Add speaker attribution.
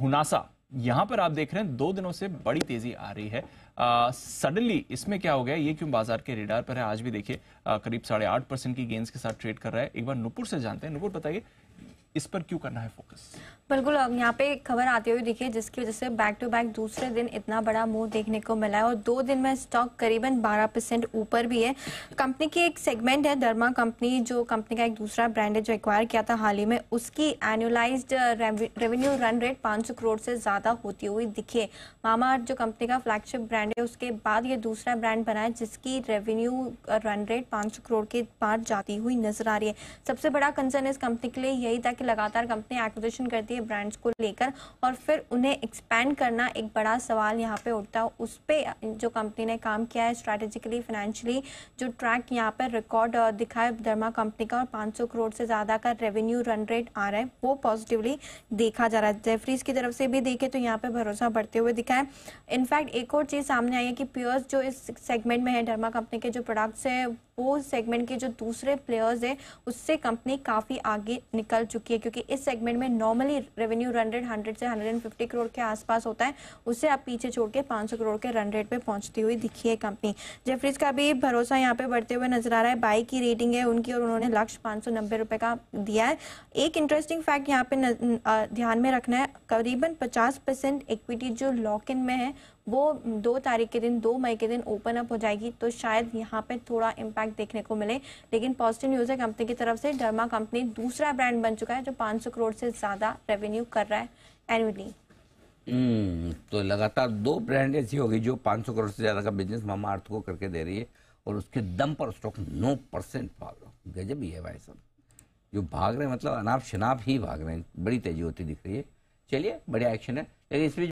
Speaker 1: हुनासा यहां पर आप देख रहे हैं दो दिनों से बड़ी तेजी आ रही है सडनली इसमें क्या हो गया ये क्यों बाजार के रेडार पर है आज भी देखिए करीब साढ़े आठ परसेंट की गेंस के साथ ट्रेड कर रहा है एक बार नुपुर से जानते हैं नुपुर बताइए इस पर क्यों करना है फोकस
Speaker 2: बिल्कुल यहाँ पे खबर आती हुई दिखी जिसकी वजह से बैक टू बैक दूसरे दिन इतना बड़ा मूव देखने को मिला है और दो दिन में स्टॉक करीबन 12 परसेंट ऊपर भी है कंपनी की एक सेगमेंट है डर्मा कंपनी जो कंपनी का एक दूसरा ब्रांड है जो एक्वायर किया था हाल ही में उसकी annualise revenue run rate 500 crore से ज़्यादा होती हुई दिखी है मामा जो कंपनी का फ्लैगशिप ब्रांड है उसके बाद ये दूसरा ब्रांड बना है जिसकी रेवेन्यू रन रेट पाँच करोड़ के पार जाती हुई नजर आ रही है सबसे बड़ा कंसर्न इस कंपनी के लिए यही था कि लगातार कंपनी एक्विजिशन करती है ब्रांड्स को लेकर और फिर उन्हें एक्सपेंड करना एक बड़ा सवाल यहाँ पे उठता है उस पर जो कंपनी ने काम किया है स्ट्रेटेजिकली फाइनेंशियली जो ट्रैक यहाँ पर रिकॉर्ड दिखाए धर्मा कंपनी का और पाँच करोड़ से ज़्यादा का रेवेन्यू रन रेट आ रहा है वो पॉजिटिवली देखा जा रहा है जेफरीज की तरफ से भी देखे तो यहाँ पर भरोसा बढ़ते हुए दिखा है इनफैक्ट एक और चीज़ सामने आई है कि प्योर्स जो इस सेगमेंट में है डर्मा कंपनी के जो प्रोडक्ट्स हैं वो सेगमेंट के जो दूसरे प्लेयर्स हैं उससे कंपनी काफ़ी आगे निकल चुकी है क्योंकि इस सेगमेंट में normally revenue run rate hundred से हंड्रेड करोड़ के आसपास होता है उससे आप पीछे छोड़ के पांच सौ करोड़ के रन रेट पे पहुंचती हुई दिखी है कंपनी जेफरीज का भी भरोसा यहाँ पे बढ़ते हुए नजर आ रहा है बाई की रेटिंग है उनकी और उन्होंने लक्ष्य पांच सौ नब्बे का दिया है एक इंटरेस्टिंग फैक्ट यहाँ पे ध्यान में रखना है करीबन पचास परसेंट इक्विटी जो लॉक इन में है वो दो तारीख के दिन दो मई के दिन ओपन अप हो जाएगी तो शायद यहाँ पे थोड़ा इम्पैक्ट देखने को मिले लेकिन पॉजिटिव न्यूज़ है कंपनी की तरफ से डर्मा कंपनी दूसरा ब्रांड बन चुका है जो 500 करोड़ से ज़्यादा रेवेन्यू कर रहा है एनुअली
Speaker 3: हम्म, तो लगातार दो ब्रांड ऐसी होगी जो 500 करोड़ से ज़्यादा का बिजनेस मामा अर्थ को करके दे रही है और उसके दम पर स्टॉक नौ परसेंट भाग गजब ही है भाई साहब जो भाग रहे हैं मतलब अनाप शनाप ही भाग रहे हैं बड़ी तेजी होती दिख रही है चलिए बढ़िया एक्शन है लेकिन इसमें